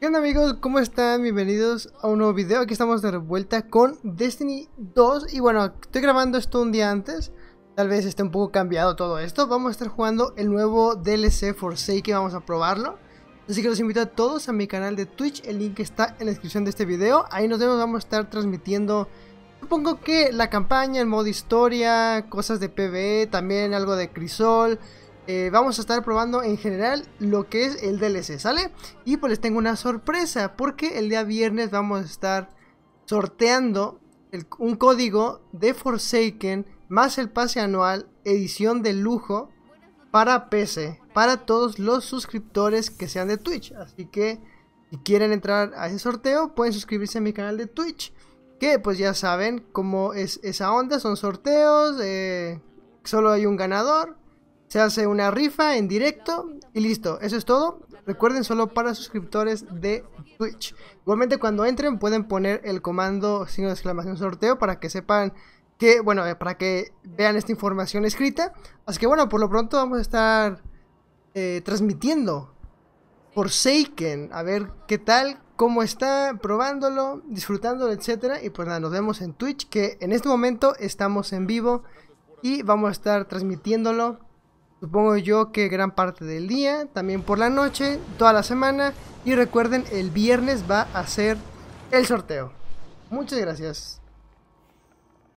¿Qué onda amigos? ¿Cómo están? Bienvenidos a un nuevo video. Aquí estamos de vuelta con Destiny 2. Y bueno, estoy grabando esto un día antes. Tal vez esté un poco cambiado todo esto. Vamos a estar jugando el nuevo DLC Forsaken. Vamos a probarlo. Así que los invito a todos a mi canal de Twitch. El link está en la descripción de este video. Ahí nos vemos. Vamos a estar transmitiendo... Supongo que la campaña, el modo historia, cosas de PvE, también algo de crisol, eh, vamos a estar probando en general lo que es el DLC, ¿sale? Y pues les tengo una sorpresa, porque el día viernes vamos a estar sorteando un código de Forsaken más el pase anual, edición de lujo para PC, para todos los suscriptores que sean de Twitch. Así que si quieren entrar a ese sorteo, pueden suscribirse a mi canal de Twitch. Que pues ya saben cómo es esa onda, son sorteos, eh, solo hay un ganador. Se hace una rifa en directo y listo, eso es todo. Recuerden solo para suscriptores de Twitch. Igualmente cuando entren pueden poner el comando signo de exclamación sorteo para que sepan que, bueno, eh, para que vean esta información escrita. Así que bueno, por lo pronto vamos a estar eh, transmitiendo transmitiendo Forsaken, a ver qué tal, cómo está, probándolo, disfrutándolo, etcétera. Y pues nada, nos vemos en Twitch, que en este momento estamos en vivo y vamos a estar transmitiéndolo Supongo yo que gran parte del día, también por la noche, toda la semana. Y recuerden, el viernes va a ser el sorteo. Muchas gracias.